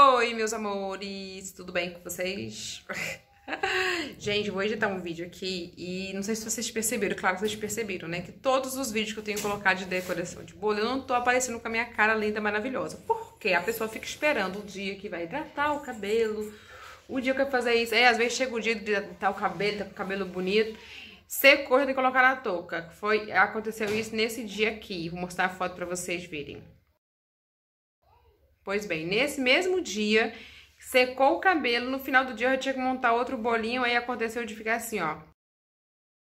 Oi, meus amores, tudo bem com vocês? Gente, vou editar um vídeo aqui e não sei se vocês perceberam, claro que vocês perceberam, né? Que todos os vídeos que eu tenho colocado de decoração de bolo, eu não tô aparecendo com a minha cara linda, maravilhosa. Porque a pessoa fica esperando o dia que vai hidratar o cabelo, o dia que vai fazer isso. É, às vezes chega o dia de hidratar o cabelo, tá com o cabelo bonito, secou e colocar na touca. Foi, aconteceu isso nesse dia aqui. Vou mostrar a foto pra vocês verem. Pois bem, nesse mesmo dia, secou o cabelo, no final do dia eu tinha que montar outro bolinho, aí aconteceu de ficar assim, ó.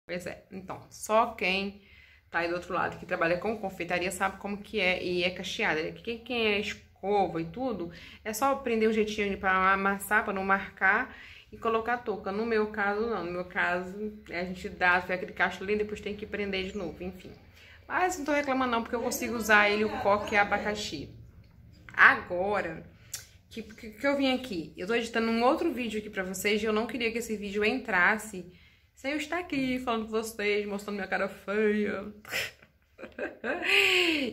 Pois é, então, só quem tá aí do outro lado que trabalha com confeitaria sabe como que é e é cacheada. Né? Quem, quem é escova e tudo, é só prender um jeitinho para amassar, para não marcar e colocar a touca. No meu caso, não. No meu caso, né, a gente dá aquele cacho lindo depois tem que prender de novo, enfim. Mas não tô reclamando não, porque eu consigo usar ele, o coque e abacaxi agora. Que, que, que eu vim aqui? Eu tô editando um outro vídeo aqui pra vocês e eu não queria que esse vídeo entrasse sem eu estar aqui falando com vocês, mostrando minha cara feia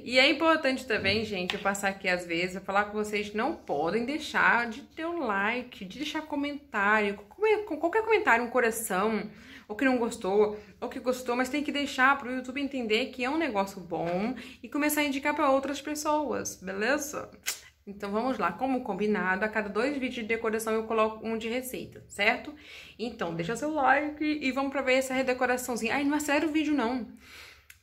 e é importante também, gente, eu passar aqui às vezes, eu falar com vocês não podem deixar de ter um like, de deixar comentário, qualquer comentário, um coração, ou que não gostou, ou que gostou, mas tem que deixar para o YouTube entender que é um negócio bom e começar a indicar para outras pessoas, beleza? Então vamos lá, como combinado, a cada dois vídeos de decoração eu coloco um de receita, certo? Então deixa seu like e vamos para ver essa redecoraçãozinha. Ai, não é sério o vídeo não.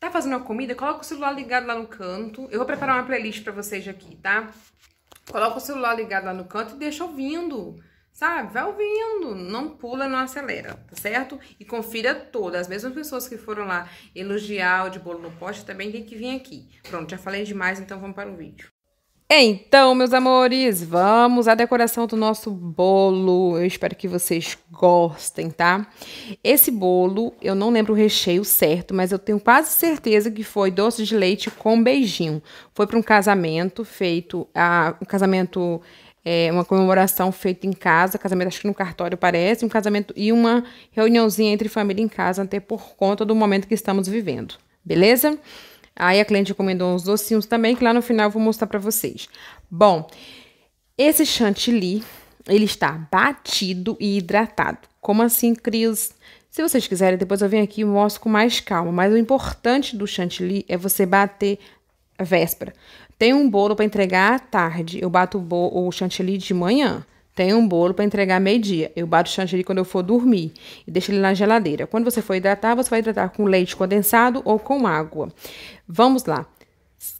Tá fazendo a comida? Coloca o celular ligado lá no canto. Eu vou preparar uma playlist pra vocês aqui, tá? Coloca o celular ligado lá no canto e deixa ouvindo, sabe? Vai ouvindo, não pula, não acelera, tá certo? E confira todas, as mesmas pessoas que foram lá elogiar o de bolo no poste também tem que vir aqui. Pronto, já falei demais, então vamos para o vídeo. Então, meus amores, vamos à decoração do nosso bolo. Eu espero que vocês gostem, tá? Esse bolo, eu não lembro o recheio certo, mas eu tenho quase certeza que foi doce de leite com beijinho. Foi para um casamento feito, a, um casamento, é, uma comemoração feita em casa, casamento acho que no cartório parece, um casamento e uma reuniãozinha entre família em casa, até por conta do momento que estamos vivendo, beleza? Beleza? Aí a cliente encomendou uns docinhos também, que lá no final eu vou mostrar para vocês. Bom, esse chantilly, ele está batido e hidratado. Como assim, Cris? Se vocês quiserem, depois eu venho aqui e mostro com mais calma. Mas o importante do chantilly é você bater a véspera. Tem um bolo para entregar à tarde. Eu bato o, o chantilly de manhã. Tem um bolo para entregar meio-dia. Eu bato o chantilly quando eu for dormir e deixo ele na geladeira. Quando você for hidratar, você vai hidratar com leite condensado ou com água. Vamos lá.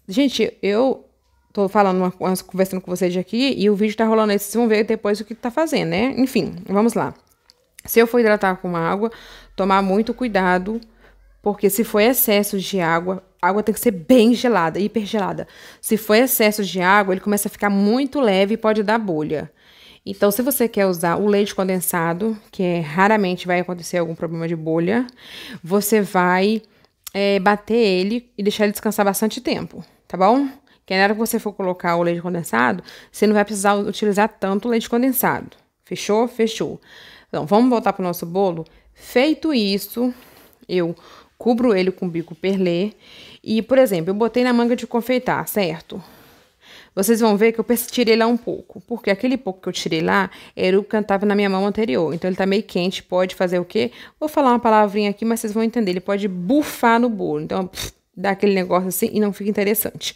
Gente, eu tô falando, uma, conversando com vocês aqui e o vídeo tá rolando aí, vocês vão ver depois o que tá fazendo, né? Enfim, vamos lá. Se eu for hidratar com água, tomar muito cuidado, porque se for excesso de água, água tem que ser bem gelada, hipergelada. Se for excesso de água, ele começa a ficar muito leve e pode dar bolha. Então, se você quer usar o leite condensado, que é, raramente vai acontecer algum problema de bolha, você vai é, bater ele e deixar ele descansar bastante tempo, tá bom? Que na hora que você for colocar o leite condensado, você não vai precisar utilizar tanto leite condensado. Fechou? Fechou. Então, vamos voltar para o nosso bolo? Feito isso, eu cubro ele com bico perlê. E, por exemplo, eu botei na manga de confeitar, certo? Vocês vão ver que eu tirei lá um pouco, porque aquele pouco que eu tirei lá era o que cantava na minha mão anterior. Então ele tá meio quente, pode fazer o quê? Vou falar uma palavrinha aqui, mas vocês vão entender. Ele pode bufar no bolo. Então, pff, dá aquele negócio assim e não fica interessante.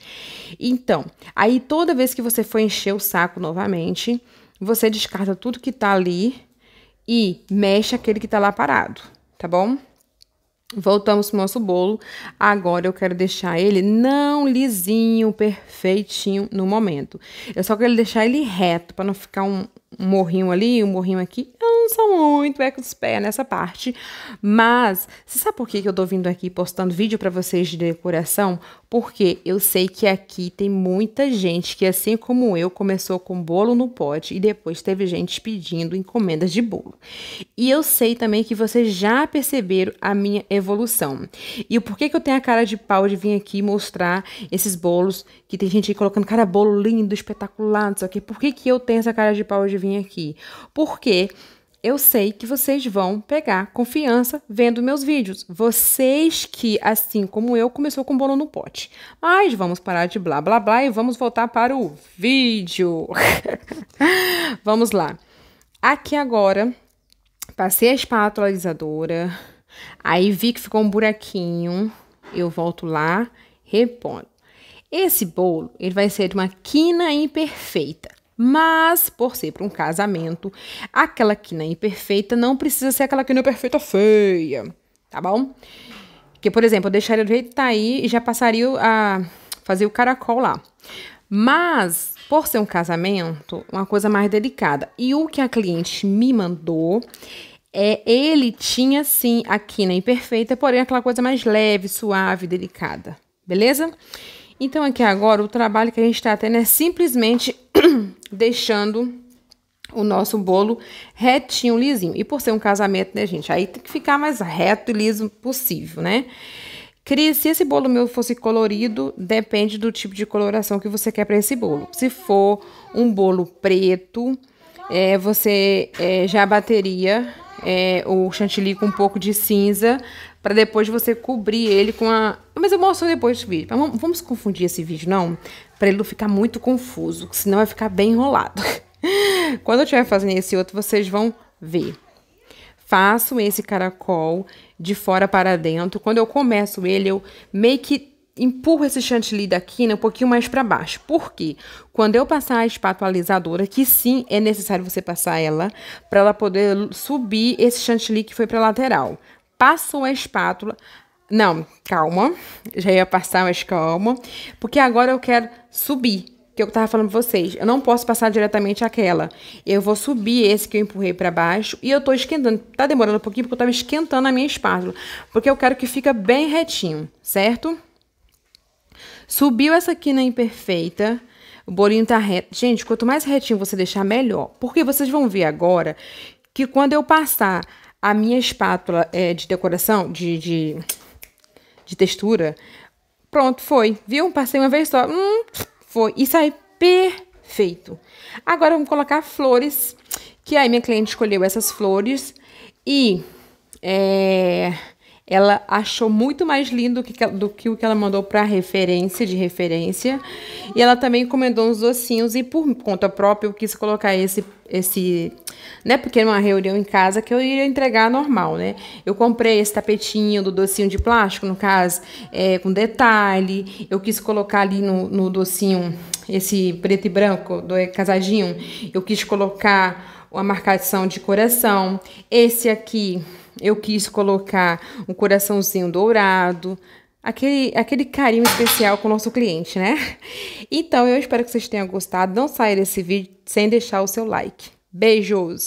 Então, aí toda vez que você for encher o saco novamente, você descarta tudo que tá ali e mexe aquele que tá lá parado, tá bom? Voltamos o nosso bolo. Agora eu quero deixar ele não lisinho, perfeitinho no momento. Eu só quero deixar ele reto, para não ficar um, um morrinho ali, um morrinho aqui. Ah, não sou muito expert nessa parte, mas você sabe por que eu tô vindo aqui postando vídeo para vocês de decoração? Porque eu sei que aqui tem muita gente que, assim como eu, começou com bolo no pote e depois teve gente pedindo encomendas de bolo. E eu sei também que vocês já perceberam a minha evolução. E o porquê que eu tenho a cara de pau de vir aqui mostrar esses bolos, que tem gente aí colocando cara bolo lindo, espetacular, não sei o quê. Por que, que eu tenho essa cara de pau de vir aqui? Porque eu sei que vocês vão pegar confiança vendo meus vídeos. Vocês que, assim como eu, começou com bolo no pote. Mas vamos parar de blá blá blá e vamos voltar para o vídeo. vamos lá. Aqui agora, passei a espátula alisadora, aí vi que ficou um buraquinho, eu volto lá, repondo. Esse bolo, ele vai ser de uma quina imperfeita. Mas, por ser para um casamento, aquela quina é imperfeita não precisa ser aquela quina é perfeita feia, tá bom? Porque, por exemplo, eu deixaria do jeito que tá aí e já passaria a fazer o caracol lá. Mas, por ser um casamento, uma coisa mais delicada. E o que a cliente me mandou é ele tinha sim a quina imperfeita, porém aquela coisa mais leve, suave, delicada. Beleza? Então, aqui agora, o trabalho que a gente está tendo é simplesmente deixando o nosso bolo retinho, lisinho. E por ser um casamento, né, gente? Aí tem que ficar mais reto e liso possível, né? Cris, se esse bolo meu fosse colorido, depende do tipo de coloração que você quer para esse bolo. Se for um bolo preto, é, você é, já bateria é, o chantilly com um pouco de cinza para depois você cobrir ele com a... Mas eu mostro depois esse vídeo. Mas vamos confundir esse vídeo, não? Para ele não ficar muito confuso, senão vai ficar bem enrolado. Quando eu estiver fazendo esse outro, vocês vão ver. Faço esse caracol de fora para dentro. Quando eu começo ele, eu meio que empurro esse chantilly da quina né, um pouquinho mais para baixo. Por quê? Quando eu passar a espátula que sim, é necessário você passar ela, para ela poder subir esse chantilly que foi para lateral. Passou a espátula. Não, calma. Já ia passar, mas calma. Porque agora eu quero subir. Que é eu tava falando pra vocês. Eu não posso passar diretamente aquela. Eu vou subir esse que eu empurrei para baixo. E eu tô esquentando. Tá demorando um pouquinho porque eu tava esquentando a minha espátula. Porque eu quero que fica bem retinho, certo? Subiu essa aqui na imperfeita. O bolinho tá reto. Gente, quanto mais retinho você deixar, melhor. Porque vocês vão ver agora que quando eu passar a minha espátula é de decoração, de, de, de textura. Pronto, foi. Viu? Passei uma vez só. Hum, foi. E sai perfeito. Agora vamos colocar flores. Que aí minha cliente escolheu essas flores. E... É ela achou muito mais lindo que, do que o que ela mandou para referência, de referência. E ela também encomendou uns docinhos e por conta própria eu quis colocar esse esse, né, porque era é uma reunião em casa que eu ia entregar normal, né? Eu comprei esse tapetinho do docinho de plástico, no caso, é, com detalhe. Eu quis colocar ali no, no docinho esse preto e branco do é, casadinho. Eu quis colocar uma marcação de coração. Esse aqui eu quis colocar um coraçãozinho dourado, aquele, aquele carinho especial com o nosso cliente, né? Então, eu espero que vocês tenham gostado. Não saia desse vídeo sem deixar o seu like. Beijos!